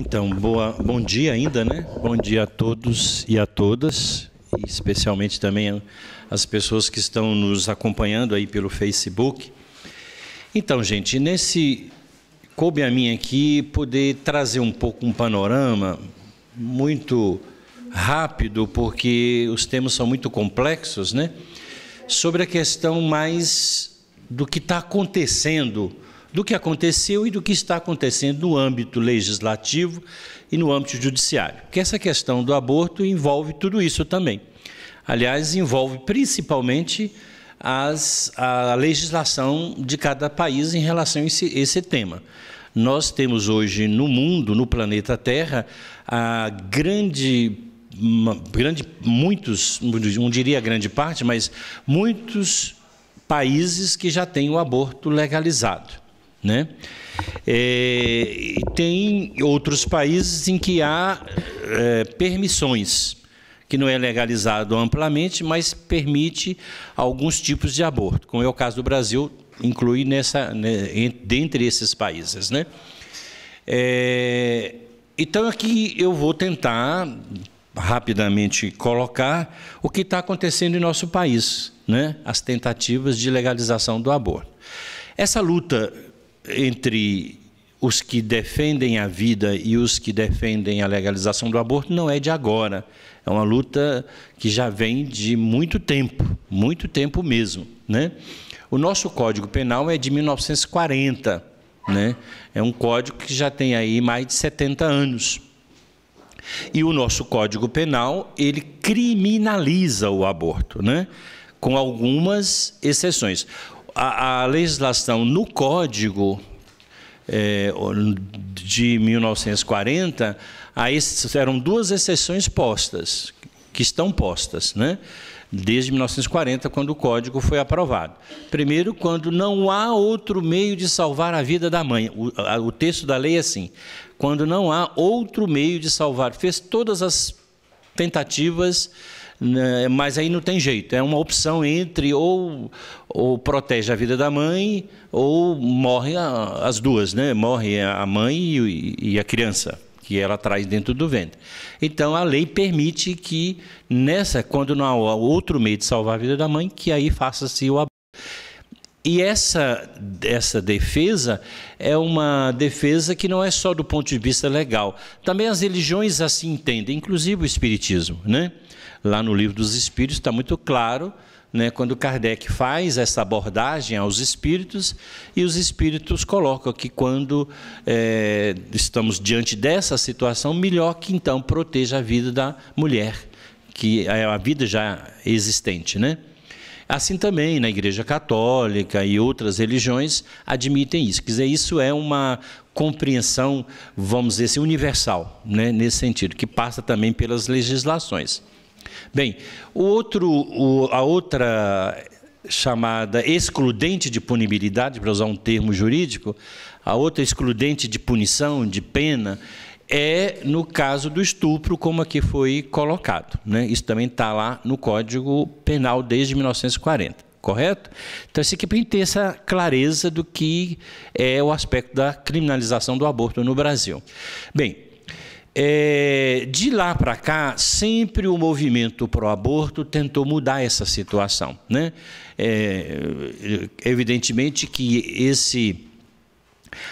Então, boa, bom dia ainda, né? Bom dia a todos e a todas, especialmente também as pessoas que estão nos acompanhando aí pelo Facebook. Então, gente, nesse coube a mim aqui poder trazer um pouco um panorama muito rápido, porque os temas são muito complexos, né? Sobre a questão mais do que está acontecendo do que aconteceu e do que está acontecendo no âmbito legislativo e no âmbito judiciário. Que essa questão do aborto envolve tudo isso também. Aliás, envolve principalmente as, a legislação de cada país em relação a esse, esse tema. Nós temos hoje no mundo, no planeta Terra, a grande grande muitos, não diria grande parte, mas muitos países que já têm o aborto legalizado. Né? É, e tem outros países em que há é, permissões, que não é legalizado amplamente, mas permite alguns tipos de aborto, como é o caso do Brasil, inclui nessa, né, dentre esses países. Né? É, então, aqui eu vou tentar rapidamente colocar o que está acontecendo em nosso país, né? as tentativas de legalização do aborto. Essa luta entre os que defendem a vida e os que defendem a legalização do aborto não é de agora. É uma luta que já vem de muito tempo, muito tempo mesmo. Né? O nosso Código Penal é de 1940. Né? É um código que já tem aí mais de 70 anos. E o nosso Código Penal, ele criminaliza o aborto, né? com algumas exceções a, a legislação no Código é, de 1940, aí eram duas exceções postas, que estão postas, né? desde 1940, quando o Código foi aprovado. Primeiro, quando não há outro meio de salvar a vida da mãe. O, a, o texto da lei é assim: quando não há outro meio de salvar. Fez todas as tentativas né, mas aí não tem jeito, é uma opção entre ou, ou protege a vida da mãe ou morre a, as duas, né? Morre a mãe e, e a criança que ela traz dentro do ventre. Então a lei permite que nessa, quando não há outro meio de salvar a vida da mãe, que aí faça-se o e essa, essa defesa é uma defesa que não é só do ponto de vista legal. Também as religiões assim entendem, inclusive o Espiritismo. Né? Lá no Livro dos Espíritos está muito claro, né, quando Kardec faz essa abordagem aos espíritos, e os espíritos colocam que quando é, estamos diante dessa situação, melhor que então proteja a vida da mulher, que é a vida já existente. Né? Assim também na Igreja Católica e outras religiões admitem isso. Quer dizer, isso é uma compreensão, vamos dizer assim, universal, né, nesse sentido, que passa também pelas legislações. Bem, o outro, o, a outra chamada excludente de punibilidade, para usar um termo jurídico, a outra excludente de punição, de pena, é no caso do estupro, como aqui foi colocado. Né? Isso também está lá no Código Penal desde 1940, correto? Então, isso aqui para ter essa clareza do que é o aspecto da criminalização do aborto no Brasil. Bem, é, de lá para cá, sempre o movimento o aborto tentou mudar essa situação. Né? É, evidentemente que esse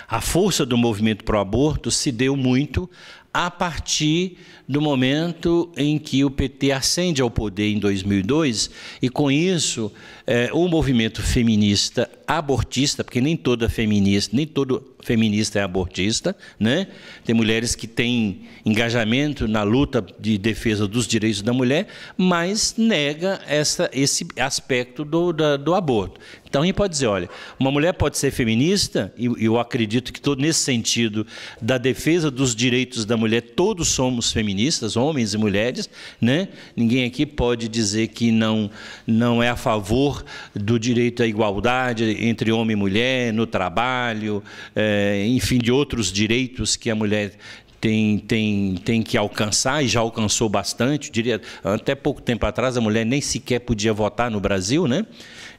a força do movimento pró-aborto se deu muito a partir do momento em que o PT ascende ao poder em 2002 e, com isso, é, o movimento feminista abortista, porque nem toda feminista, nem todo feminista é abortista, né? Tem mulheres que têm engajamento na luta de defesa dos direitos da mulher, mas nega essa, esse aspecto do, da, do aborto. Então a gente pode dizer, olha, uma mulher pode ser feminista, e eu acredito que todo nesse sentido da defesa dos direitos da mulher, todos somos feministas, homens e mulheres, né? Ninguém aqui pode dizer que não não é a favor favor do direito à igualdade entre homem e mulher no trabalho, é, enfim, de outros direitos que a mulher tem, tem, tem que alcançar e já alcançou bastante. diria, até pouco tempo atrás a mulher nem sequer podia votar no Brasil, né?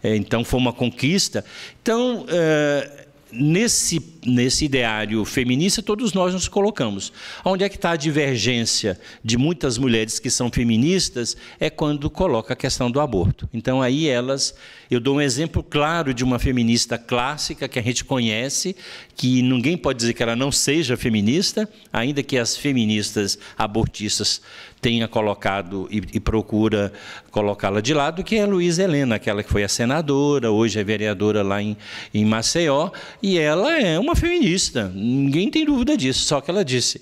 Eh, então foi uma conquista. Então eh, nesse, nesse ideário feminista, todos nós nos colocamos. Onde é que está a divergência de muitas mulheres que são feministas é quando coloca a questão do aborto. Então, aí elas. Eu dou um exemplo claro de uma feminista clássica que a gente conhece, que ninguém pode dizer que ela não seja feminista, ainda que as feministas abortistas tenha colocado e, e procura colocá-la de lado, que é a Luísa Helena, aquela que foi a senadora, hoje é vereadora lá em, em Maceió, e ela é uma feminista, ninguém tem dúvida disso, só que ela disse,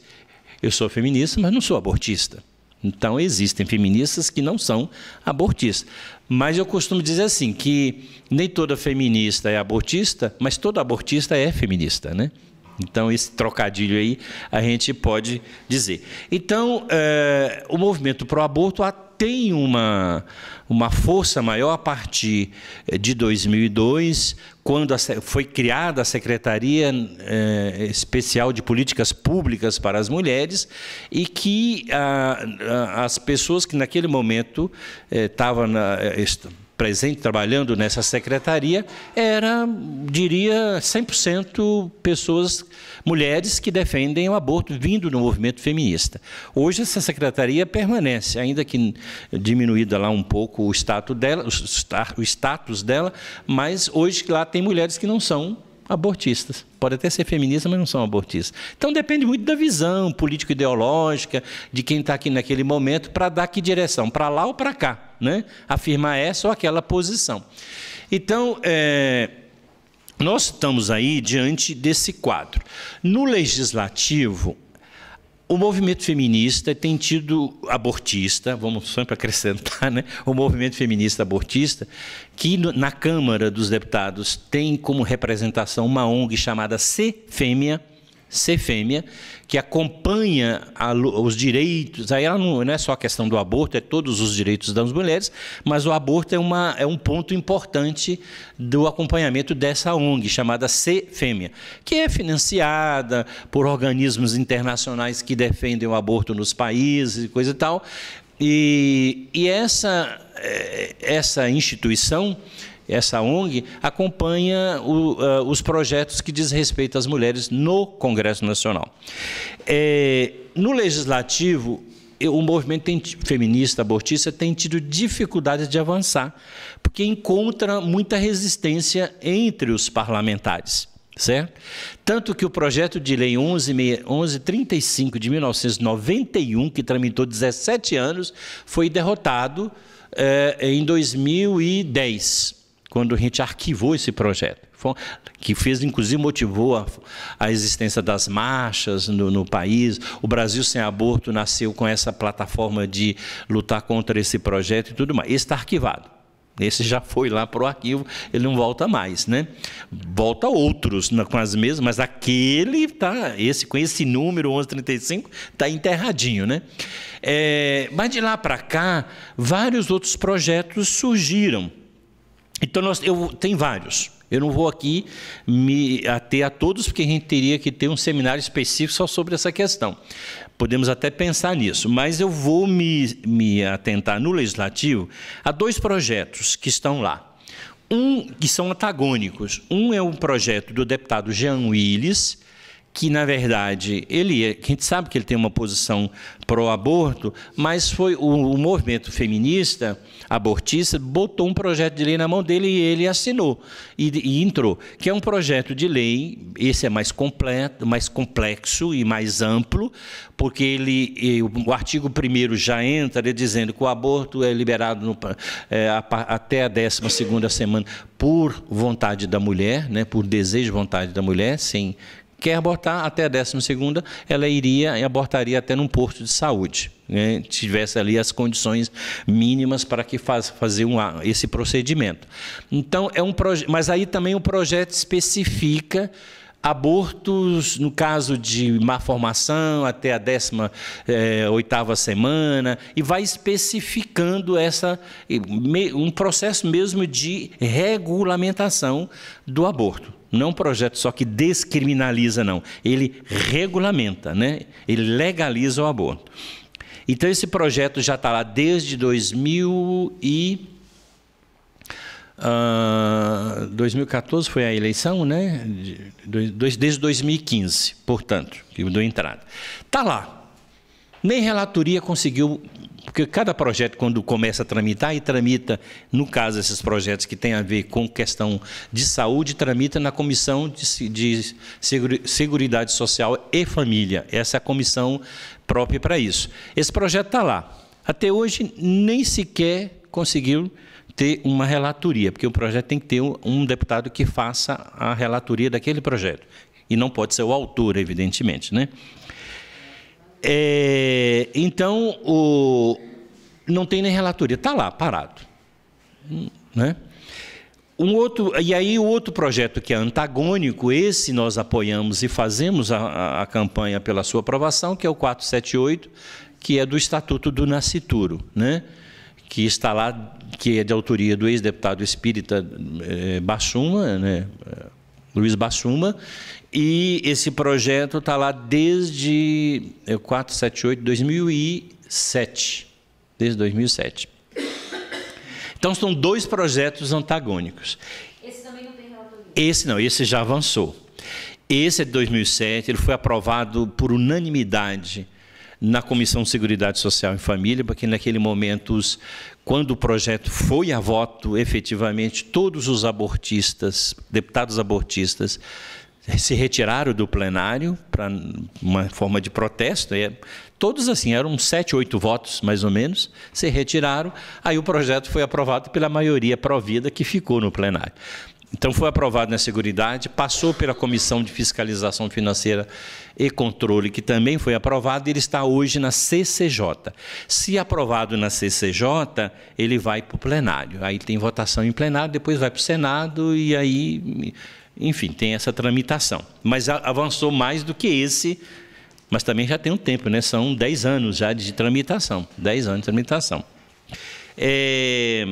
eu sou feminista, mas não sou abortista. Então, existem feministas que não são abortistas. Mas eu costumo dizer assim, que nem toda feminista é abortista, mas toda abortista é feminista, né? Então, esse trocadilho aí a gente pode dizer. Então, é, o movimento pro aborto tem uma, uma força maior a partir eh, de 2002, quando a, foi criada a Secretaria é, Especial de Políticas Públicas para as Mulheres, e que a, a, as pessoas que naquele momento estavam. É, presente trabalhando nessa secretaria, era, diria, 100% pessoas, mulheres que defendem o aborto vindo do movimento feminista. Hoje essa secretaria permanece, ainda que diminuída lá um pouco o status dela, o status dela, mas hoje lá tem mulheres que não são abortistas. Pode até ser feministas, mas não são abortistas. Então depende muito da visão político-ideológica, de quem está aqui naquele momento, para dar que direção, para lá ou para cá, né? afirmar essa ou aquela posição. Então, é, nós estamos aí diante desse quadro. No legislativo, o movimento feminista tem tido abortista, vamos só para acrescentar, né? o movimento feminista abortista, que na Câmara dos Deputados tem como representação uma ONG chamada C Fêmea, C Fêmea, que acompanha a, os direitos. Aí ela não, não, é só a questão do aborto, é todos os direitos das mulheres, mas o aborto é, uma, é um ponto importante do acompanhamento dessa ONG, chamada C Fêmea, que é financiada por organismos internacionais que defendem o aborto nos países, coisa e tal. E, e essa, eh, essa instituição essa ONG acompanha o, uh, os projetos que diz respeito às mulheres no Congresso Nacional. É, no Legislativo, eh, o movimento tem, feminista abortista tem tido dificuldade de avançar, porque encontra muita resistência entre os parlamentares. Certo? Tanto que o projeto de lei 1135 de 1991, que tramitou 17 anos, foi derrotado em 2010 quando a gente arquivou esse projeto, que fez, inclusive, motivou a, a existência das marchas no, no, país. O Brasil Sem Aborto nasceu com essa plataforma de lutar contra esse projeto e tudo mais. Esse está arquivado. Esse já foi lá para o arquivo, ele não volta mais, né? Volta outros com as mesmas, mas aquele tá, esse com esse número 1135 está enterradinho, né? É, mas de lá para cá, vários outros projetos surgiram. Então, nós, eu, tem vários. Eu não vou aqui me ater a todos, porque a gente teria que ter um seminário específico só sobre essa questão. Podemos até pensar nisso, mas eu vou me, me atentar no legislativo a dois projetos que estão lá. Um que são antagônicos. Um é um projeto do deputado Jean Willis, que na verdade ele, é, a gente sabe que ele tem uma posição pró-aborto, mas foi o, o, movimento feminista abortista botou um projeto de lei na mão dele e ele assinou e, e, entrou, que é um projeto de lei, esse é mais completo, mais complexo e mais amplo, porque ele o artigo 1 já entra né, dizendo que o aborto é liberado no, é, até a 12 segunda semana por vontade da mulher, né, por desejo vontade da mulher, sem quer abortar até a 12 segunda, ela iria e abortaria até num posto de saúde, né? tivesse ali as condições mínimas para que faz, fazer um, esse procedimento. Então é um projeto, mas aí também o projeto especifica abortos no caso de má formação até a 18 é, eh, oitava semana e vai especificando essa um processo mesmo de regulamentação do aborto não é um projeto só que descriminaliza, não. Ele regulamenta, né? ele legaliza o aborto. Então, esse projeto já está lá desde 2000 e, uh, ah, 2014 foi a eleição, né? Desde 2015, portanto, que deu entrada. Está lá. Nem relatoria conseguiu porque cada projeto, quando começa a tramitar, e tramita, no caso, esses projetos que têm a ver com questão de saúde, tramita na Comissão de, de Seguridade Social e Família. Essa é a comissão própria para isso. Esse projeto está lá. Até hoje, nem sequer conseguiu ter uma relatoria, porque o projeto tem que ter um deputado que faça a relatoria daquele projeto. E não pode ser o autor, evidentemente. Né? É, então, o, não tem nem relatoria, está lá, parado. Né? Um outro, e aí o outro projeto que é antagônico, esse nós apoiamos e fazemos a, a campanha pela sua aprovação, que é o 478, que é do Estatuto do Nascituro, né? que está lá, que é de autoria do ex-deputado espírita é, Bassuma, né? Luiz Bassuma, e esse projeto está lá desde 478, é, 2007. Desde 2007. Então são dois projetos antagônicos. Esse também não tem relatoria? Esse não, esse já avançou. Esse é de 2007, ele foi aprovado por unanimidade na Comissão de Seguridade Social e Família, porque naquele momento, os, quando o projeto foi a voto, efetivamente, todos os abortistas, deputados abortistas, se retiraram do plenário para uma forma de protesto. E é, todos assim, eram sete, oito votos, mais ou menos, se retiraram. Aí o projeto foi aprovado pela maioria provida que ficou no plenário. Então foi aprovado na Seguridade, passou pela Comissão de Fiscalização Financeira e Controle, que também foi aprovado, e ele está hoje na CCJ. Se aprovado na CCJ, ele vai para o plenário. Aí tem votação em plenário, depois vai para o Senado e aí enfim, tem essa tramitação. Mas avançou mais do que esse, mas também já tem um tempo, né? São 10 anos já de tramitação. 10 anos de tramitação. É...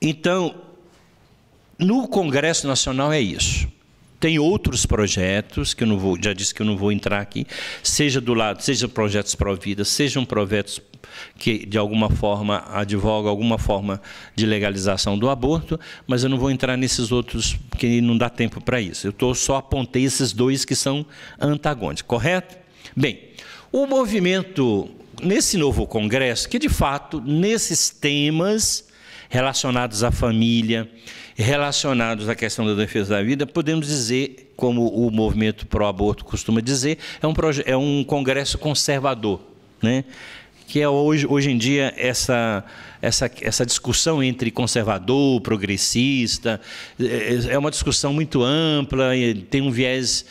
Então, no Congresso Nacional é isso tem outros projetos que eu não vou, já disse que eu não vou entrar aqui, seja do lado, seja projetos pró vida, sejam projetos que de alguma forma advoga alguma forma de legalização do aborto, mas eu não vou entrar nesses outros que não dá tempo para isso. Eu tô, só apontei esses dois que são antagônicos, correto? Bem, o movimento nesse novo congresso, que de fato nesses temas relacionados à família, relacionados à questão da defesa da vida, podemos dizer, como o movimento pró-aborto costuma dizer, é um, é um congresso conservador. Né? que é hoje, hoje em dia essa, essa, essa discussão entre conservador, progressista, é, é uma discussão muito ampla, tem um viés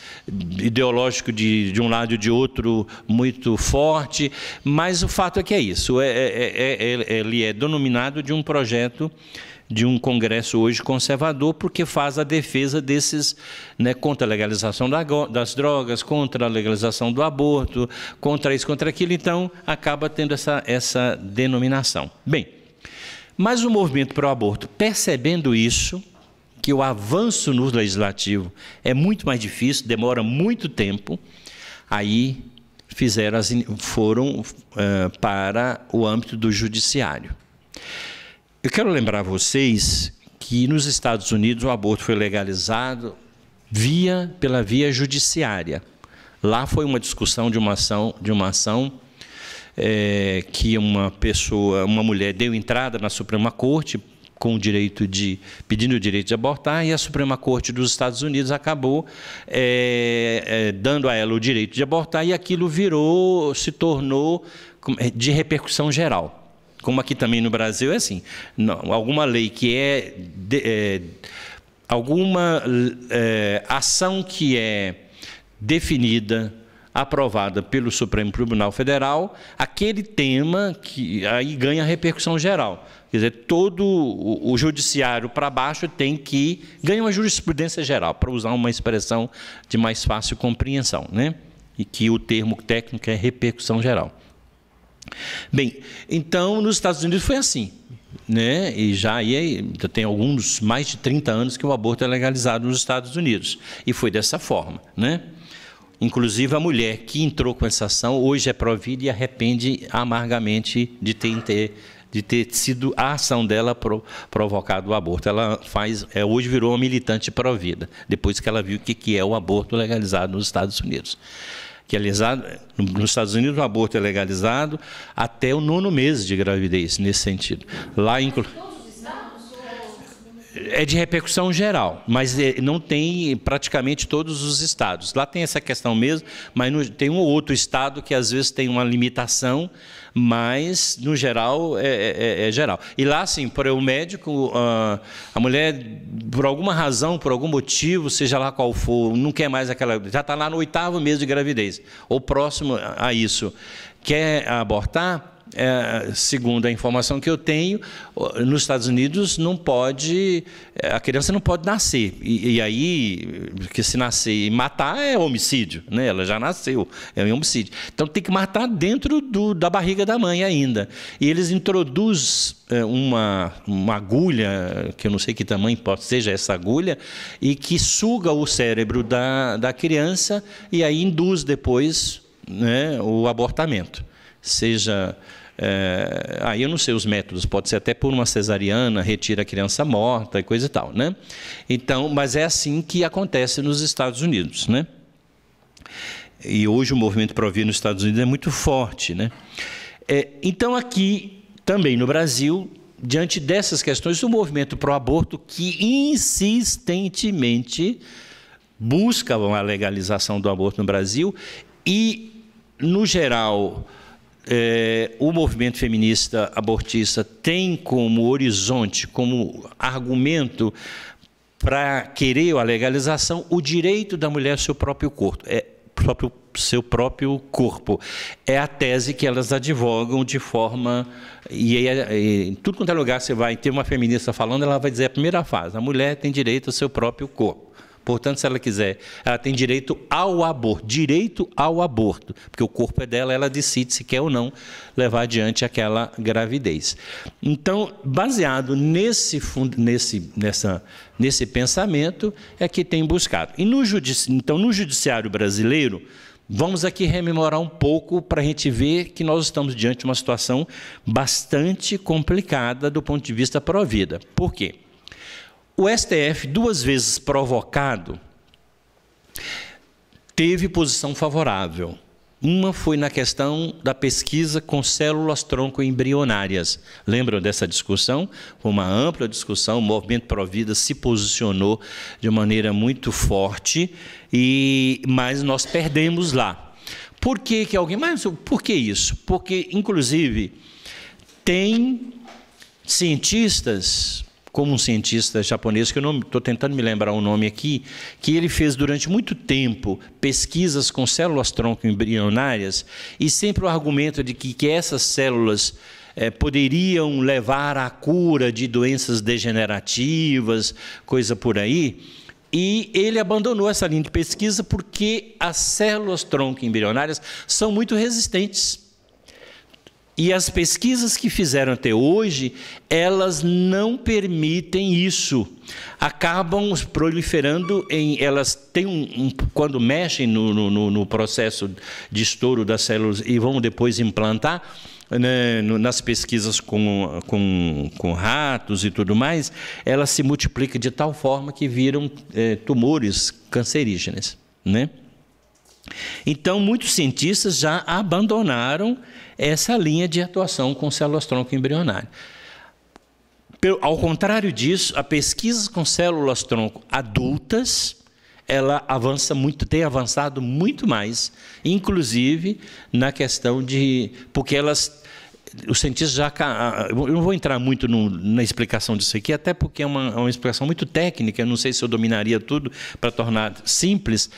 ideológico de, de um lado e de outro muito forte, mas o fato é que é isso, é, é, é, é ele é denominado de um projeto de um Congresso hoje conservador, porque faz a defesa desses, né, contra a legalização das drogas, contra a legalização do aborto, contra isso, contra aquilo, então acaba tendo essa, essa denominação. Bem, mas o movimento para o aborto, percebendo isso, que o avanço no legislativo é muito mais difícil, demora muito tempo, aí fizeram as, foram uh, para o âmbito do judiciário. Eu quero lembrar vocês que nos Estados Unidos o aborto foi legalizado via pela via judiciária. Lá foi uma discussão de uma ação, de uma ação é, que uma pessoa, uma mulher deu entrada na Suprema Corte com o direito de pedindo o direito de abortar e a Suprema Corte dos Estados Unidos acabou é, é, dando a ela o direito de abortar e aquilo virou, se tornou de repercussão geral como aqui também no Brasil é assim, não, alguma lei que é, de, é alguma é, ação que é definida, aprovada pelo Supremo Tribunal Federal, aquele tema que aí ganha repercussão geral. Quer dizer, todo o, judiciário para baixo tem que ganhar uma jurisprudência geral, para usar uma expressão de mais fácil compreensão, né? E que o termo técnico é repercussão geral. Bem, então nos Estados Unidos foi assim. Né? E já aí, é, então tem alguns mais de 30 anos que o aborto é legalizado nos Estados Unidos. E foi dessa forma. Né? Inclusive, a mulher que entrou com essa ação hoje é provida e arrepende amargamente de ter, de ter sido a ação dela pro, provocado o aborto. Ela faz, é, hoje virou uma militante provida, vida depois que ela viu o que, que é o aborto legalizado nos Estados Unidos que é legalizado, nos Estados Unidos o aborto é legalizado até o nono mês de gravidez, nesse sentido. Lá, inclu... É de repercussão geral, mas é, não tem praticamente todos os estados. Lá tem essa questão mesmo, mas tem um ou outro estado que às vezes tem uma limitação mas no geral é, é, é, é, geral. E lá, assim, para o médico, a, ah, a, mulher, por alguma razão, por algum motivo, seja lá qual for, não quer mais aquela. Já está lá no oitavo mês de gravidez, ou próximo a isso, quer abortar é, segundo a informação que eu tenho, nos Estados Unidos não pode, é, a criança não pode nascer. E, e aí, que se nascer e matar é homicídio, né? Ela já nasceu, é um homicídio. Então tem que matar dentro do, da barriga da mãe ainda. E eles introduzem é, uma, uma agulha, que eu não sei que tamanho pode seja essa agulha, e que suga o cérebro da, da criança e aí induz depois né, o abortamento seja. É, aí eu não sei os métodos, pode ser até por uma cesariana, retira a criança morta e coisa e tal, né? Então, mas é assim que acontece nos Estados Unidos, né? E hoje o movimento Provia nos Estados Unidos é muito forte, né? É, então aqui, também no Brasil, diante dessas questões, o movimento pro aborto que insistentemente busca a legalização do aborto no Brasil e, no geral, é, o movimento feminista abortista tem como horizonte, como argumento para querer a legalização, o direito da mulher ao seu próprio corpo. É, próprio, seu próprio corpo. É a tese que elas advogam de forma. E, e, é, é, em tudo quanto é lugar você vai ter uma feminista falando, ela vai dizer é a primeira fase: a mulher tem direito ao seu próprio corpo. Portanto, se ela quiser, ela tem direito ao aborto, direito ao aborto, porque o corpo é dela, ela decide se quer ou não levar adiante aquela gravidez. Então, baseado nesse, nesse, nessa, nesse pensamento, é que tem buscado. E no judici, então, no judiciário brasileiro, Vamos aqui rememorar um pouco para a gente ver que nós estamos diante de uma situação bastante complicada do ponto de vista pró-vida. Por quê? O STF, duas vezes provocado, teve posição favorável. Uma foi na questão da pesquisa com células tronco embrionárias. Lembram dessa discussão? Foi uma ampla discussão, o movimento Provida se posicionou de maneira muito forte, e mas nós perdemos lá. Por que, que alguém. Mas por que isso? Porque, inclusive, tem cientistas como um cientista japonês, que eu não estou tentando me lembrar o nome aqui, que ele fez durante muito tempo pesquisas com células tronco embrionárias e sempre o argumento de que, que essas células é, poderiam levar à cura de doenças degenerativas, coisa por aí. E ele abandonou essa linha de pesquisa porque as células tronco embrionárias são muito resistentes e as pesquisas que fizeram até hoje, elas não permitem isso. Acabam proliferando em. Elas têm um. um quando mexem no, no, no, processo de estouro das células e vão depois implantar. Né, nas pesquisas com, com, com, ratos e tudo mais, elas se multiplicam de tal forma que viram é, tumores cancerígenos. Né? Então, muitos cientistas já abandonaram essa linha de atuação com células tronco embrionárias. Ao contrário disso, a pesquisa com células tronco adultas ela avança muito, tem avançado muito mais, inclusive na questão de. Porque elas. Os cientistas já. Eu não vou entrar muito no, na explicação disso aqui, até porque é uma, é uma explicação muito técnica, eu não sei se eu dominaria tudo para tornar simples,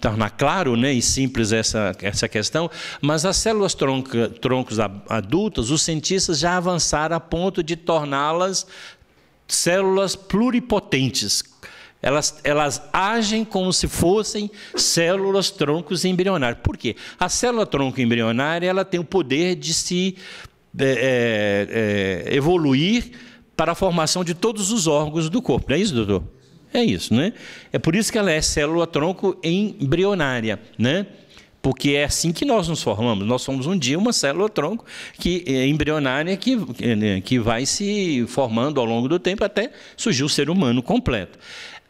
tornar claro né, e simples essa, essa questão, mas as células troncos adultas, os cientistas já avançaram a ponto de torná-las células pluripotentes. Elas, elas agem como se fossem células troncos embrionárias. Por quê? A célula tronco embrionária ela tem o poder de se é, é, é evoluir para a formação de todos os órgãos do corpo. Não é isso, doutor? É isso, né? É por isso que ela é célula-tronco embrionária, né? Porque é assim que nós nos formamos. Nós somos um dia uma célula-tronco que é embrionária que, é, né, que vai se formando ao longo do tempo até surgir o ser humano completo.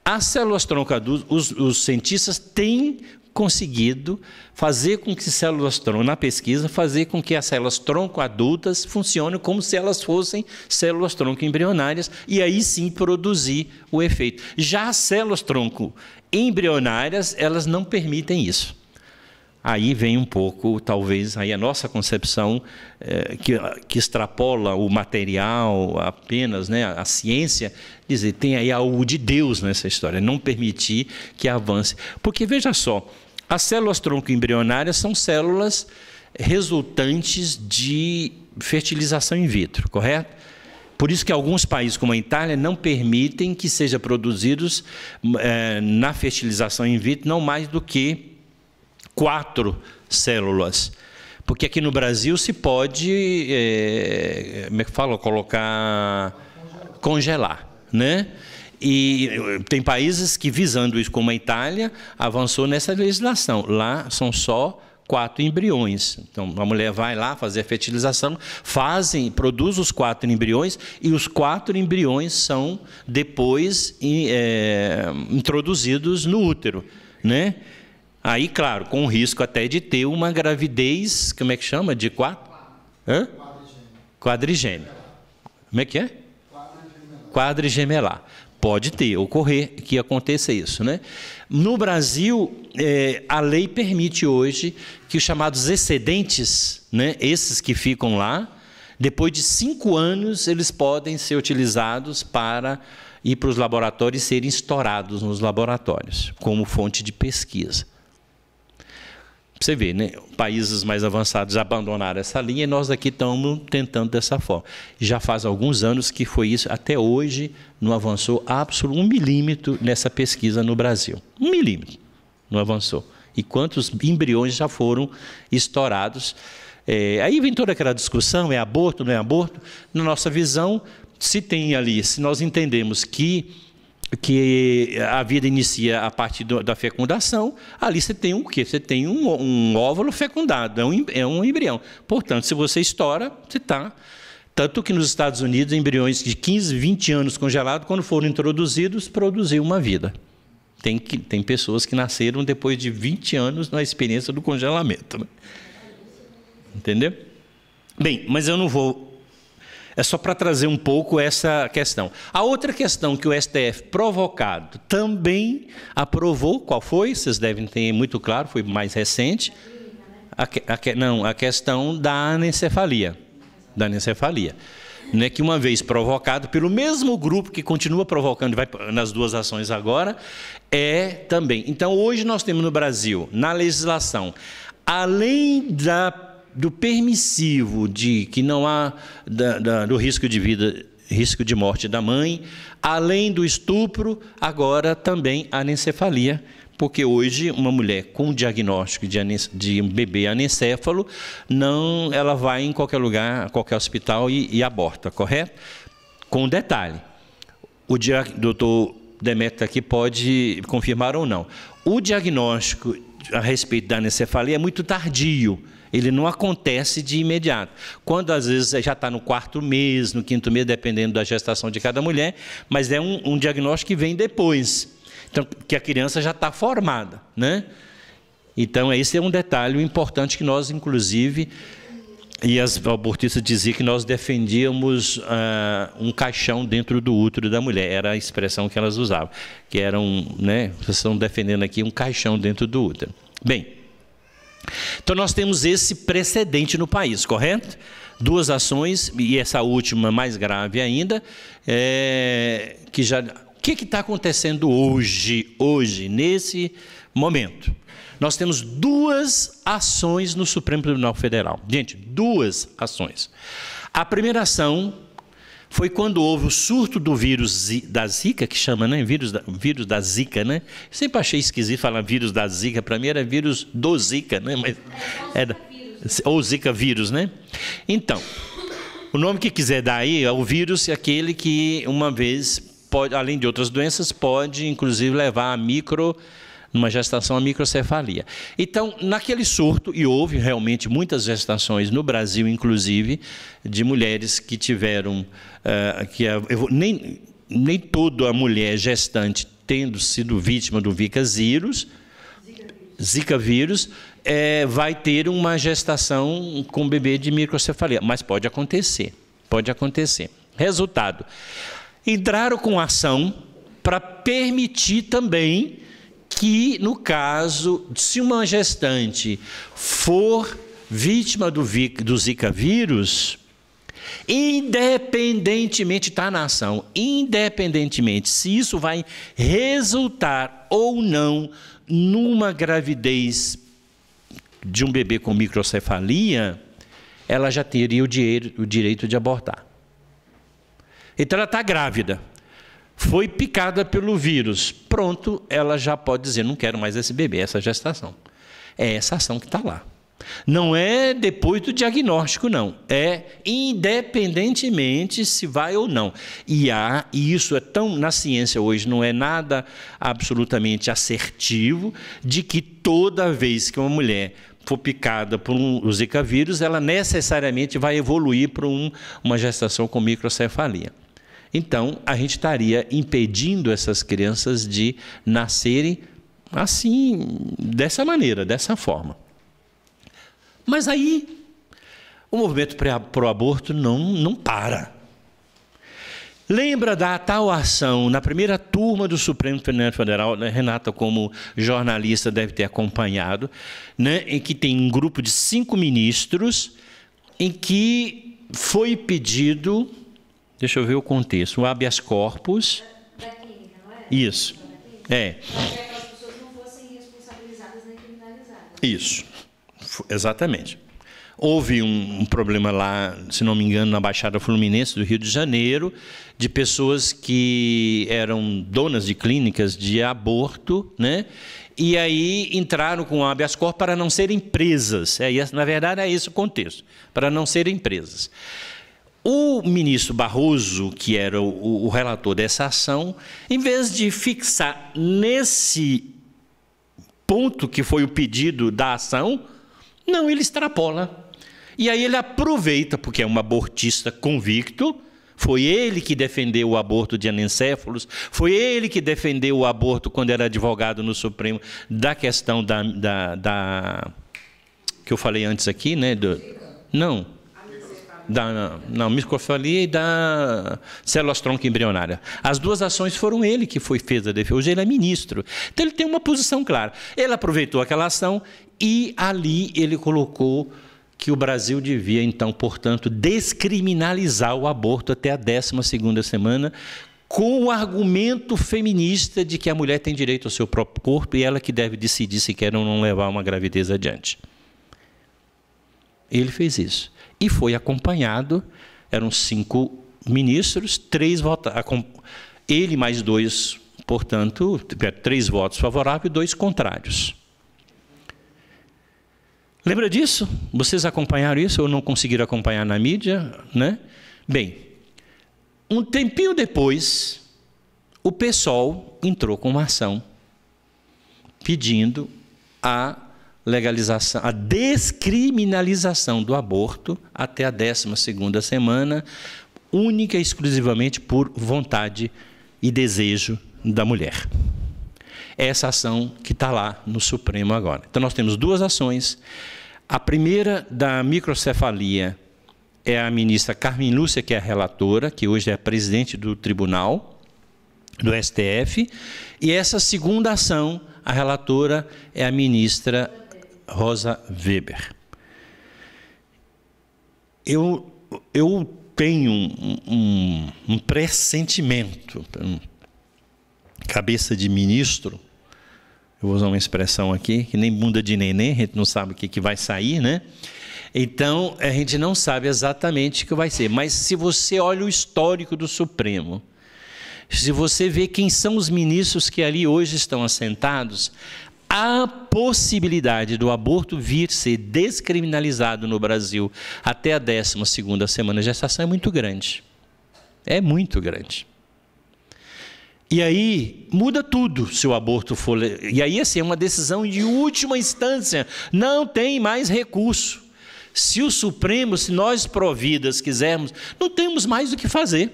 As células-tronco adultas, os, os cientistas têm conseguido fazer com que células tronco, na pesquisa, fazer com que as células tronco adultas funcionem como se elas fossem células tronco embrionárias e aí sim produzir o efeito. Já as células tronco embrionárias, elas não permitem isso. Aí vem um pouco, talvez, aí a nossa concepção eh, que, que extrapola o material apenas, né, a, ciência, dizer, tem aí algo de Deus nessa história, não permitir que avance. Porque, veja só, as células tronco-embrionárias são células resultantes de fertilização in vitro, correto? Por isso que alguns países, como a Itália, não permitem que sejam produzidos eh, na fertilização in vitro não mais do que quatro células. Porque aqui no Brasil se pode, é, como é que fala, colocar, congelar, né? E tem países que, visando isso, como a Itália, avançou nessa legislação. Lá são só quatro embriões. Então, a mulher vai lá fazer a fertilização, fazem, produz os quatro embriões e os quatro embriões são depois é, introduzidos no útero, né? Aí, claro, com o risco até de ter uma gravidez, como é que chama? De quatro? Hã? Quadrigêmea. Como é que é? Quadrigemelar. Pode ter, ocorrer que aconteça isso. Né? No Brasil, é, a lei permite hoje que os chamados excedentes, né, esses que ficam lá, depois de cinco anos, eles podem ser utilizados para ir para os laboratórios e serem estourados nos laboratórios, como fonte de pesquisa você vê, né? países mais avançados abandonaram essa linha e nós aqui estamos tentando dessa forma. Já faz alguns anos que foi isso, até hoje não avançou absoluto um milímetro nessa pesquisa no Brasil. Um milímetro não avançou. E quantos embriões já foram estourados? É, aí vem toda aquela discussão: é aborto, não é aborto? Na nossa visão, se tem ali, se nós entendemos que que a vida inicia a partir do, da fecundação, ali você tem o quê? Você tem um, um óvulo fecundado, é um, é um embrião. Portanto, se você estoura, você está. Tanto que nos Estados Unidos, embriões de 15, 20 anos congelados, quando foram introduzidos, produziu uma vida. Tem, que, tem pessoas que nasceram depois de 20 anos na experiência do congelamento. Né? Entendeu? Bem, mas eu não vou é só para trazer um pouco essa questão. A outra questão que o STF, provocado, também aprovou, qual foi? Vocês devem ter muito claro, foi mais recente. A, a, não, a questão da anencefalia. Da anencefalia. Né, que uma vez provocado pelo mesmo grupo que continua provocando vai nas duas ações agora, é também. Então, hoje nós temos no Brasil, na legislação, além da do permissivo de que não há da, da, do risco de vida, risco de morte da mãe, além do estupro, agora também a anencefalia, porque hoje uma mulher com diagnóstico de, de um bebê anencefalo, não, ela vai em qualquer lugar, qualquer hospital e, e aborta, correto? Com um detalhe, o doutor Demetrio tá aqui pode confirmar ou não. O diagnóstico a respeito da anencefalia é muito tardio ele não acontece de imediato. Quando às vezes já está no quarto mês, no quinto mês, dependendo da gestação de cada mulher, mas é um, um diagnóstico que vem depois. Então, que a criança já está formada, né? Então, esse é um detalhe importante que nós, inclusive, e as abortistas diziam que nós defendíamos uh, um caixão dentro do útero da mulher, era a expressão que elas usavam, que eram, né, vocês estão defendendo aqui um caixão dentro do útero. Bem, então nós temos esse precedente no país, correto? Duas ações, e essa última mais grave ainda, é, que já. O que é está acontecendo hoje, hoje, nesse momento? Nós temos duas ações no Supremo Tribunal Federal. Gente, duas ações. A primeira ação foi quando houve o surto do vírus da Zika, que chama, né? Vírus da, vírus da Zika, né? Sempre achei esquisito falar vírus da Zika, para mim era vírus do Zika, né? Mas era, é ou Zika vírus, né? Então, o nome que quiser dar aí, é o vírus é aquele que, uma vez, pode, além de outras doenças, pode inclusive levar a micro numa gestação a microcefalia. Então, naquele surto, e houve realmente muitas gestações no Brasil, inclusive, de mulheres que tiveram. Uh, que a, eu, nem, nem toda a mulher gestante tendo sido vítima do Zika vírus, Zika vírus, é, vai ter uma gestação com bebê de microcefalia. Mas pode acontecer. Pode acontecer. Resultado: entraram com ação para permitir também que, no caso, se uma gestante for vítima do, do Zika vírus, independentemente, está na ação, independentemente se isso vai resultar ou não numa gravidez de um bebê com microcefalia, ela já teria o, direito de abortar. Então ela está grávida foi picada pelo vírus. Pronto, ela já pode dizer: não quero mais esse bebê, essa gestação. É essa ação que está lá. Não é depois do diagnóstico, não. É independentemente se vai ou não. E há, e isso é tão na ciência hoje, não é nada absolutamente assertivo, de que toda vez que uma mulher for picada por um Zika vírus, ela necessariamente vai evoluir para um, uma gestação com microcefalia. Então, a gente estaria impedindo essas crianças de nascerem assim, dessa maneira, dessa forma. Mas aí, o movimento pro aborto não, não para. Lembra da tal ação na primeira turma do Supremo Tribunal Federal, né, Renata, como jornalista, deve ter acompanhado, né, em que tem um grupo de cinco ministros em que foi pedido Deixa eu ver o contexto. O habeas corpus. é? Isso. é. Isso. É. Exatamente. Houve um, problema lá, se não me engano, na Baixada Fluminense do Rio de Janeiro, de pessoas que eram donas de clínicas de aborto, né? E aí entraram com habeas corpus para não serem presas. É, é, na verdade, é esse o contexto, para não serem presas. O ministro Barroso, que era o, o relator dessa ação, em vez de fixar nesse ponto que foi o pedido da ação, não, ele extrapola. E aí ele aproveita, porque é um abortista convicto, foi ele que defendeu o aborto de anencéfalos, foi ele que defendeu o aborto quando era advogado no Supremo, da questão da. da, da que eu falei antes aqui, né? Do, não da, na miscofilia e da células-tronco embrionária. As duas ações foram ele que foi, fez a defesa. Hoje ele é ministro. Então ele tem uma posição clara. Ele aproveitou aquela ação e ali ele colocou que o Brasil devia, então, portanto, descriminalizar o aborto até a 12ª semana, com o argumento feminista de que a mulher tem direito ao seu próprio corpo e ela que deve decidir se quer ou não levar uma gravidez adiante. Ele fez isso e foi acompanhado, eram cinco ministros, três votaram, ele mais dois, portanto, é, três votos favoráveis e dois contrários. Lembra disso? Vocês acompanharam isso ou não conseguiram acompanhar na mídia, né? Bem, um tempinho depois, o pessoal entrou com uma ação pedindo a legalização, a descriminalização do aborto até a 12 semana, única e exclusivamente por vontade e desejo da mulher. Essa ação que está lá no Supremo agora. Então nós temos duas ações. A primeira da microcefalia é a ministra Carmen Lúcia, que é a relatora, que hoje é a presidente do tribunal do STF, e essa segunda ação, a relatora é a ministra Rosa Weber. Eu, eu tenho um, um, um pressentimento, cabeça de ministro, eu vou usar uma expressão aqui, que nem bunda de neném, a gente não sabe o que, que vai sair, né? Então, a gente não sabe exatamente o que vai ser. Mas se você olha o histórico do Supremo, se você vê quem são os ministros que ali hoje estão assentados, a possibilidade do aborto vir ser descriminalizado no Brasil até a 12 semana de gestação é muito grande. É muito grande. E aí muda tudo se o aborto for. E aí, assim, é uma decisão de última instância. Não tem mais recurso. Se o Supremo, se nós providas quisermos, não temos mais o que fazer.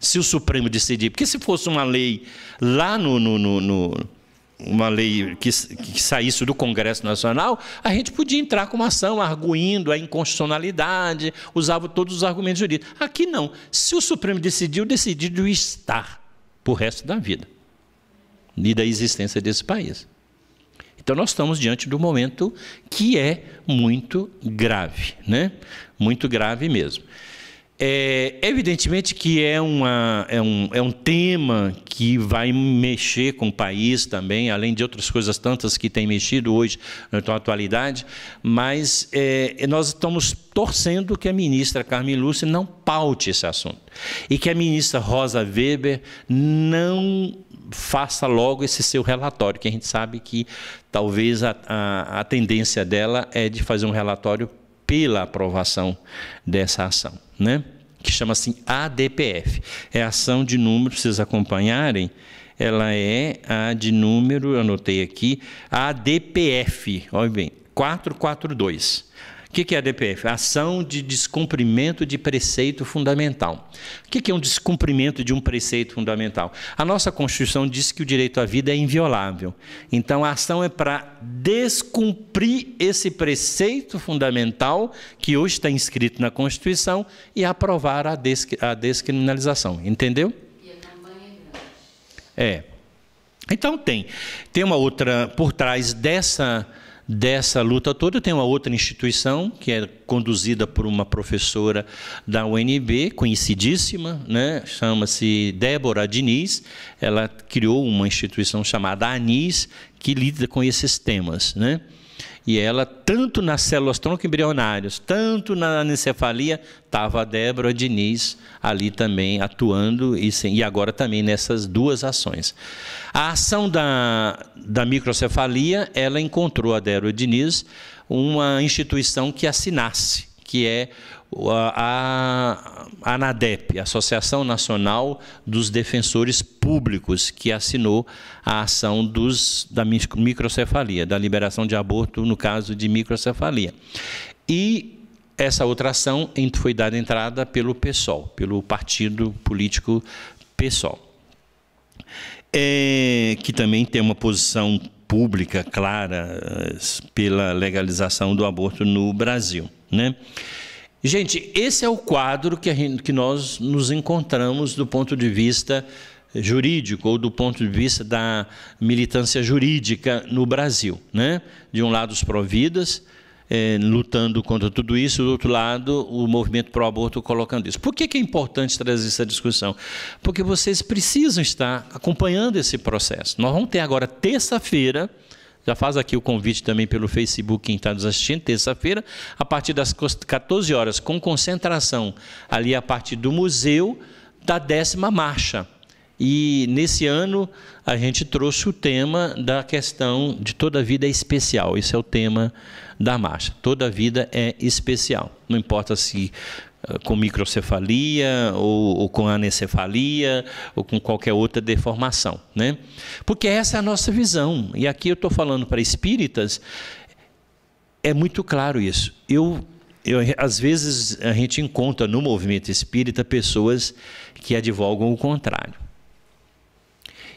Se o Supremo decidir. Porque se fosse uma lei lá no, no, no, no uma lei que, que, saísse do Congresso Nacional, a gente podia entrar com uma ação arguindo a inconstitucionalidade, usava todos os argumentos jurídicos. Aqui não. Se o Supremo decidiu, decidiu estar para o resto da vida e da existência desse país. Então nós estamos diante do momento que é muito grave, né? Muito grave mesmo. É, evidentemente que é, uma, é, um, é um tema que vai mexer com o país também, além de outras coisas tantas que tem mexido hoje na eh, atualidade, mas é, nós estamos torcendo que a ministra Carmen Lúcia não paute esse assunto e que a ministra Rosa Weber não faça logo esse seu relatório, que a gente sabe que talvez a, a, a tendência dela é de fazer um relatório pela aprovação dessa ação né? que chama-se ADPF. Assim é a ação de número, para vocês acompanharem, ela é a de número, anotei aqui, ADPF, olha bem, 442 que, que é a DPF? Ação de descumprimento de preceito fundamental. O que, é um descumprimento de um preceito fundamental? A nossa Constituição diz que o direito à vida é inviolável. Então, a ação é para descumprir esse preceito fundamental que hoje está inscrito na Constituição e aprovar a, des a descriminalização. Entendeu? É. Então tem. Tem uma outra por trás dessa dessa luta toda, tem uma outra instituição que é conduzida por uma professora da UNB, conhecidíssima, né? chama-se Débora Diniz. Ela criou uma instituição chamada ANIS, que lida com esses temas. Né? E ela, tanto nas células tronco embrionárias, tanto na anencefalia, estava a Débora Diniz ali também atuando, e, e agora também nessas duas ações. A ação da, da microcefalia, ela encontrou a Débora Diniz uma instituição que assinasse, que é a, a ANADEP, Associação Nacional dos Defensores Públicos, que assinou a ação dos, da microcefalia, da liberação de aborto no caso de microcefalia. E essa outra ação foi dada entrada pelo PSOL, pelo Partido Político PSOL, é, que também tem uma posição pública clara eh, pela legalização do aborto no Brasil. Né? Gente, esse é o quadro que, gente, que nós nos encontramos do ponto de vista jurídico ou do ponto de vista da militância jurídica no Brasil. Né? De um lado, os providas, é, eh, lutando contra tudo isso, do outro lado, o movimento pró-aborto colocando isso. Por que, que é importante trazer essa discussão? Porque vocês precisam estar acompanhando esse processo. Nós vamos ter agora, terça-feira, já faz aqui o convite também pelo Facebook, quem está nos assistindo, terça-feira, a partir das 14 horas, com concentração, ali a partir do museu da décima marcha. E nesse ano a gente trouxe o tema da questão de toda vida é especial. Esse é o tema da marcha. Toda vida é especial. Não importa se eh, com microcefalia ou, ou com anencefalia ou com qualquer outra deformação, né? Porque essa é a nossa visão. E aqui eu estou falando para espíritas, é muito claro isso. Eu eu, às vezes a gente encontra no movimento espírita pessoas que advogam o contrário.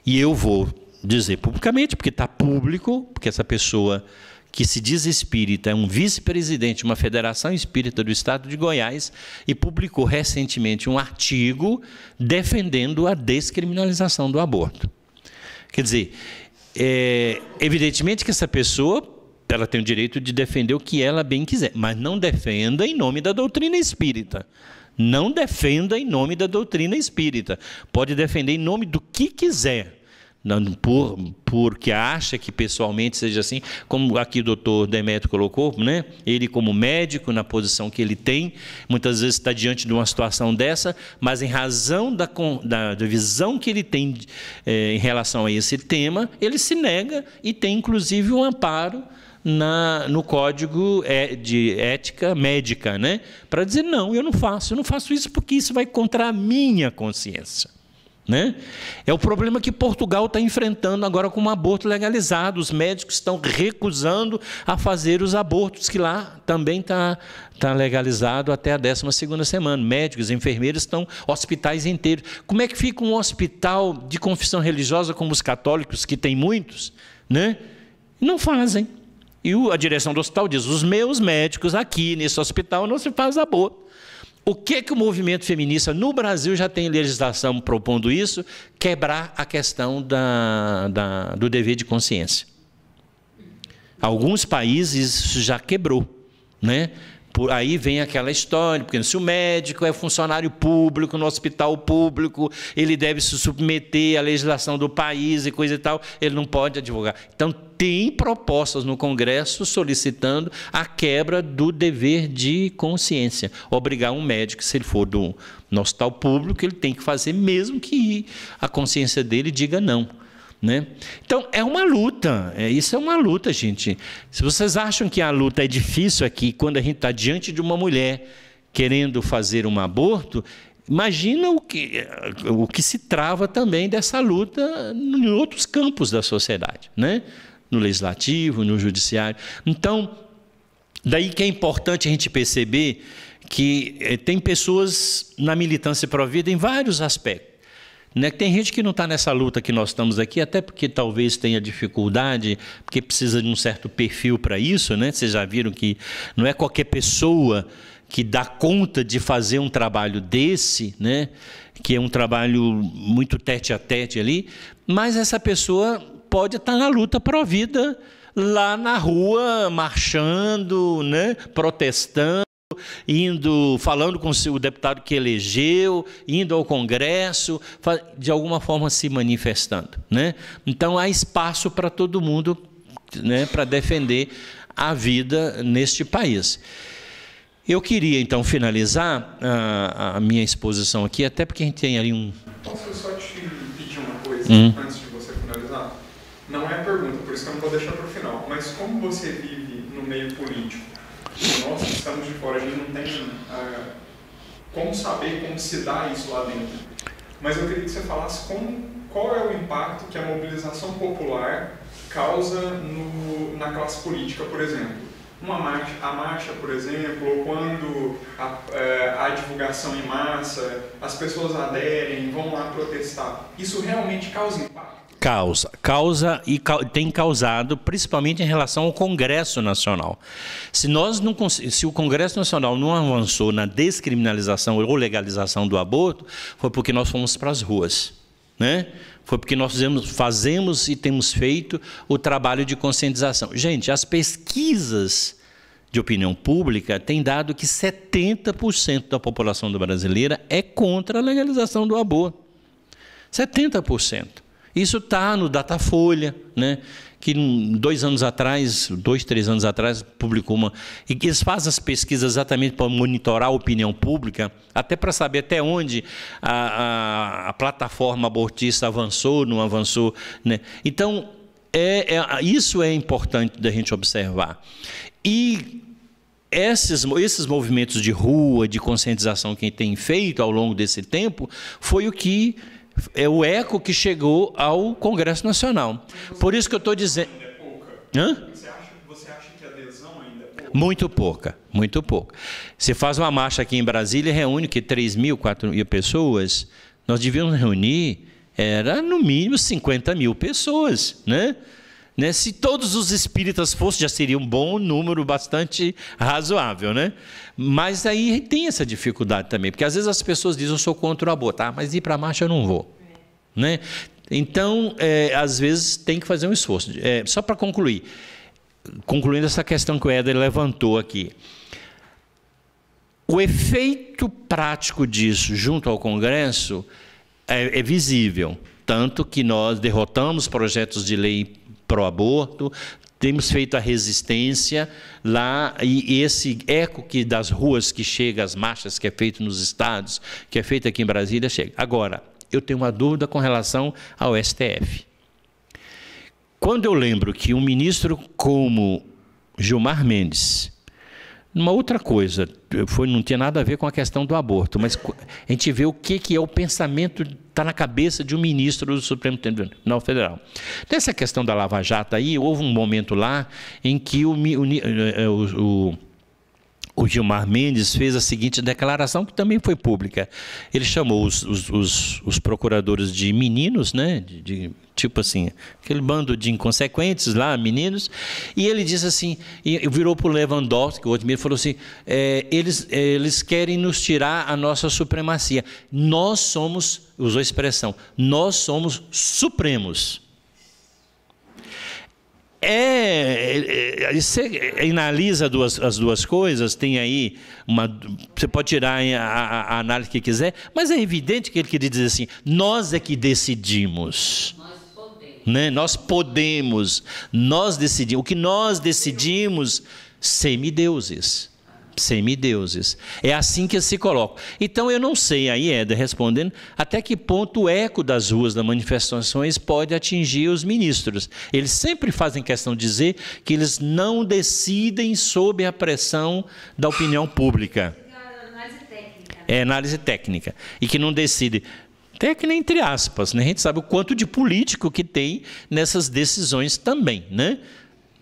E eu vou dizer publicamente, porque está público, porque essa pessoa que se diz espírita, é um vice-presidente de uma federação espírita do estado de Goiás e publicou recentemente um artigo defendendo a descriminalização do aborto. Quer dizer, é, evidentemente que essa pessoa ela tem o direito de defender o que ela bem quiser, mas não defenda em nome da doutrina espírita. Não defenda em nome da doutrina espírita. Pode defender em nome do que quiser não, por, porque acha que pessoalmente seja assim, como aqui o doutor Demeto colocou, né? ele como médico, na posição que ele tem, muitas vezes está diante de uma situação dessa, mas em razão da, da, da visão que ele tem é, em relação a esse tema, ele se nega e tem inclusive um amparo na, no código é, de ética médica, né? para dizer, não, eu não faço, eu não faço isso porque isso vai contra a minha consciência. Né? É o problema que Portugal está enfrentando agora com o um aborto legalizado. Os médicos estão recusando a fazer os abortos, que lá também está tá legalizado até a 12 semana. Médicos, enfermeiros estão, hospitais inteiros. Como é que fica um hospital de confissão religiosa como os católicos, que tem muitos, né? não fazem? E a direção do hospital diz: os meus médicos aqui nesse hospital não se faz aborto. O que que o movimento feminista no Brasil já tem legislação propondo isso? Quebrar a questão da, da, do dever de consciência. Alguns países isso já quebrou, né? Por aí vem aquela história, porque se o médico é funcionário público, no hospital público, ele deve se submeter à legislação do país e coisa e tal, ele não pode advogar. Então tem propostas no Congresso solicitando a quebra do dever de consciência. Obrigar um médico, se ele for do nosso tal público, ele tem que fazer, mesmo que a consciência dele diga não. Né? Então, é uma luta. É, isso é uma luta, gente. Se vocês acham que a luta é difícil aqui, quando a gente está diante de uma mulher querendo fazer um aborto, Imagina o que, o que se trava também dessa luta em outros campos da sociedade, né? no legislativo, no judiciário. Então, daí que é importante a gente perceber que eh, tem pessoas na militância provida vida em vários aspectos. Né? Tem gente que não está nessa luta que nós estamos aqui, até porque talvez tenha dificuldade, porque precisa de um certo perfil para isso. Né? Vocês já viram que não é qualquer pessoa que dá conta de fazer um trabalho desse, né? que é um trabalho muito tete a tete ali, mas essa pessoa pode estar na luta pró-vida, lá na rua, marchando, né, protestando, indo, falando com o deputado que elegeu, indo ao Congresso, de alguma forma se manifestando. Né? Então há espaço para todo mundo né, para defender a vida neste país. Eu queria, então, finalizar ah, a, a, minha exposição aqui, até porque a gente tem ali um. Posso só te pedir uma coisa hum. antes de você finalizar? Não é a pergunta, por isso que eu não vou deixar para o final. Mas como você vive no meio político? Nós que estamos de fora, a gente não tem uh, como saber como se dá isso lá dentro. Mas eu queria que você falasse como, qual é o impacto que a mobilização popular causa no, na classe política, por exemplo. Uma marcha, a marcha, por exemplo, ou quando a, eh, a, divulgação em massa, as pessoas aderem, vão lá protestar. Isso realmente causa impacto? Causa. Causa e ca tem causado, principalmente em relação ao Congresso Nacional. Se, nós não, se o Congresso Nacional não avançou na descriminalização ou legalização do aborto, foi porque nós fomos para as ruas. Né? Foi porque nós fizemos, fazemos e temos feito o trabalho de conscientização. Gente, as pesquisas de opinião pública têm dado que 70% da população brasileira é contra a legalização do aborto. 70%. Isso está no Datafolha, né? que dois anos atrás, dois, três anos atrás, publicou uma. E que eles fazem as pesquisas exatamente para monitorar a opinião pública, até para saber até onde a, a, a plataforma abortista avançou, não avançou. Né? Então, é, é, isso é importante da gente observar. E esses, esses movimentos de rua, de conscientização que tem feito ao longo desse tempo, foi o que é o eco que chegou ao Congresso Nacional. Por isso que eu estou dizendo. É Hã? É muito pouca, muito pouca. Você faz uma marcha aqui em Brasília e reúne que 3 mil, 4 mil pessoas, nós devíamos reunir, era no mínimo 50 mil pessoas, né? Né? Se todos os espíritas fossem, já seria um bom número, bastante razoável, né? Mas aí tem essa dificuldade também, porque às vezes as pessoas dizem, eu sou contra o aborto, ah, mas ir para a marcha eu não vou, né? Então, é, às vezes tem que fazer um esforço. É, só para concluir, concluindo essa questão que o Éder levantou aqui, o efeito prático disso junto ao Congresso é, é visível, tanto que nós derrotamos projetos de lei pro aborto temos feito a resistência lá e esse eco que das ruas que chega, as marchas que é feito nos estados, que é feito aqui em Brasília, chega. Agora, eu tenho uma dúvida com relação ao STF. Quando eu lembro que um ministro como Gilmar Mendes, uma outra coisa, foi, não tinha nada a ver com a questão do aborto, mas a gente vê o que, que é o pensamento Está na cabeça de um ministro do Supremo Tribunal Federal. Nessa então, questão da Lava Jato aí, houve um momento lá em que o, eh, eh, o, o o Gilmar Mendes fez a seguinte declaração, que também foi pública. Ele chamou os, os, os, os procuradores de meninos, né? De, de, tipo assim, aquele bando de inconsequentes lá, meninos. E ele disse assim, e virou para o Lewandowski, o outro mesmo, falou assim, é, eles, é, eles querem nos tirar a nossa supremacia. Nós somos, usou a expressão, nós somos supremos. É, é, é, você analisa duas, as duas coisas, tem aí uma. Você pode tirar a, a, a, análise que quiser, mas é evidente que ele queria dizer assim: nós é que decidimos. Nós podemos. Né? Nós podemos, nós decidimos. O que nós decidimos, semideuses semideuses. É assim que se coloca. Então eu não sei, aí Éder respondendo, até que ponto o eco das ruas das manifestações pode atingir os ministros. Eles sempre fazem questão de dizer que eles não decidem sob a pressão da opinião pública. Análise técnica. É análise técnica. E que não decide. Técnica entre aspas, né? A gente sabe o quanto de político que tem nessas decisões também, né?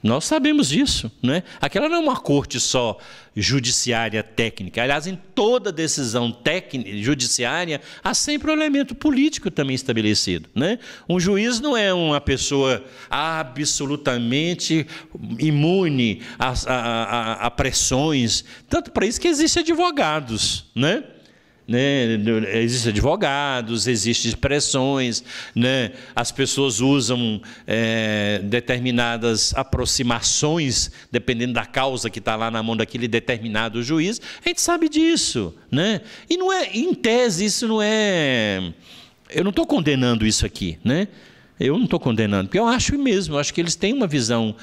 Nós sabemos disso, né? Aquela não é uma corte só judiciária técnica. Aliás, em toda decisão técnica judiciária há sempre um elemento político também estabelecido, né? Um juiz não é uma pessoa absolutamente imune a, a, a, a pressões, tanto para isso que existem advogados, né? Né? Existem advogados, existem pressões, né? as pessoas usam é, determinadas aproximações, dependendo da causa que está lá na mão daquele determinado juiz. A gente sabe disso. Né? E não é, em tese, isso não é. Eu não estou condenando isso aqui. Né? Eu não estou condenando, porque eu acho mesmo, eu acho que eles têm uma visão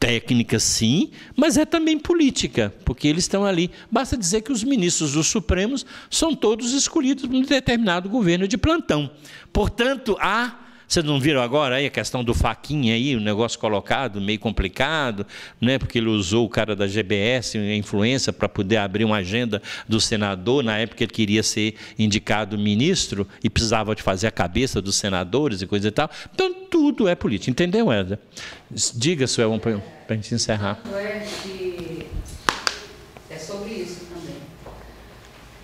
técnica, sim, mas é também política, porque eles estão ali. Basta dizer que os ministros dos Supremos são todos escolhidos por um determinado governo de plantão. Portanto, há vocês não viram agora aí a questão do faquinha aí, o negócio colocado, meio complicado, né? Porque ele usou o cara da GBS, a influência, para poder abrir uma agenda do senador. Na época ele queria ser indicado ministro e precisava de fazer a cabeça dos senadores e coisa e tal. Então tudo é político, entendeu, Eda? Diga, Suelão, para a gente encerrar. É, é sobre isso também.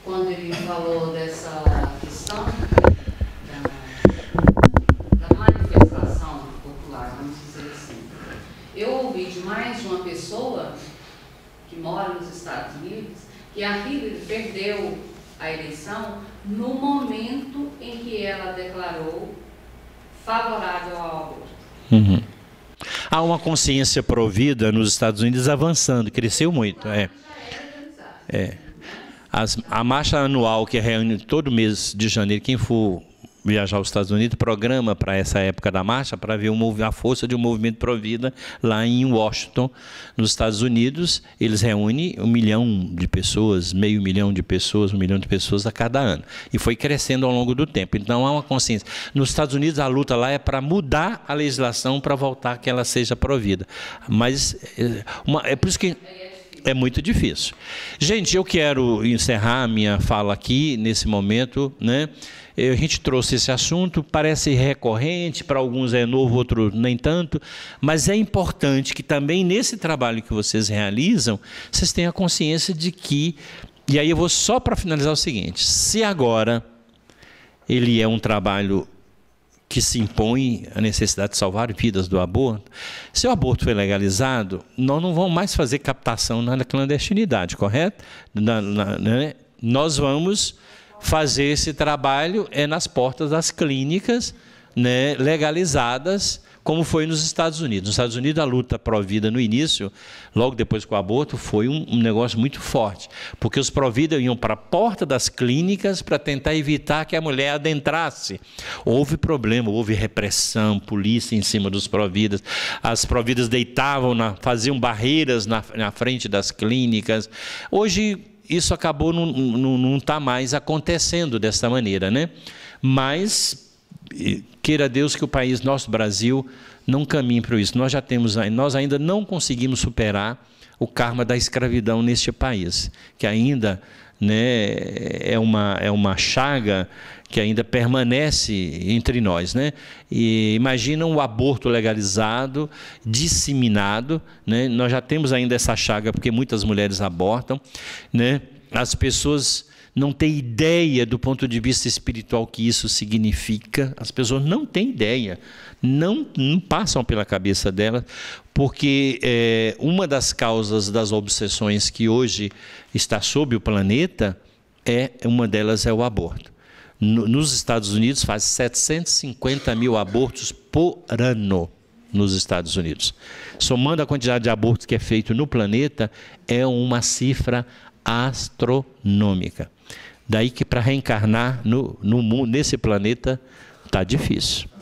Quando ele falou dessa questão Eu ouvi de mais uma pessoa que mora nos Estados Unidos que a Hillary perdeu a eleição no momento em que ela declarou favorável ao aborto. Uhum. Há uma consciência provida nos Estados Unidos avançando, cresceu muito. É. é. As, a marcha anual que reúne todo mês de janeiro, quem for viajar aos Estados Unidos, programa para essa época da marcha para ver a força de um movimento Provida lá em Washington, nos Estados Unidos. Eles reúnem um milhão de pessoas, meio milhão de pessoas, um milhão de pessoas a cada ano. E foi crescendo ao longo do tempo. Então há uma consciência. Nos Estados Unidos, a luta lá é para mudar a legislação para voltar que ela seja provida. Mas eh, uma, é por isso que. É muito difícil. Gente, eu quero encerrar minha fala aqui, nesse momento, né? Eh, a gente trouxe esse assunto, parece recorrente, para alguns é novo, outros nem tanto, mas é importante que também nesse trabalho que vocês realizam, vocês tenham consciência de que. E aí eu vou só para finalizar o seguinte: se agora ele é um trabalho que se impõe a necessidade de salvar vidas do aborto, se o aborto foi legalizado, nós não vamos mais fazer captação na clandestinidade, correto? Na, na, né? Nós vamos fazer esse trabalho é nas portas das clínicas né, legalizadas, como foi nos Estados Unidos. Nos Estados Unidos, a luta pró-vida no início, logo depois com o aborto, foi um, um negócio muito forte, porque os pró-vida iam para a porta das clínicas para tentar evitar que a mulher adentrasse. Houve problema, houve repressão, polícia em cima dos pró-vidas. As pró-vidas deitavam, na, faziam barreiras na, na frente das clínicas. Hoje isso acabou não, não, não tá mais acontecendo desta maneira, né? Mas queira Deus que o país nosso Brasil não caminhe para isso. Nós já temos, nós ainda não conseguimos superar o karma da escravidão neste país, que ainda né, é, uma, é uma chaga que ainda permanece entre nós. Né? E imagina o aborto legalizado, disseminado. Né? Nós já temos ainda essa chaga, porque muitas mulheres abortam. Né? As pessoas não tem ideia do ponto de vista espiritual que isso significa. As pessoas não têm ideia, não, não passam pela cabeça delas, porque é, uma das causas das obsessões que hoje está sobre o planeta é uma delas é o aborto. No, nos Estados Unidos faz 750 mil abortos por ano nos Estados Unidos. Somando a quantidade de abortos que é feito no planeta, é uma cifra astronômica. Daí que para reencarnar no, no, nesse planeta está difícil.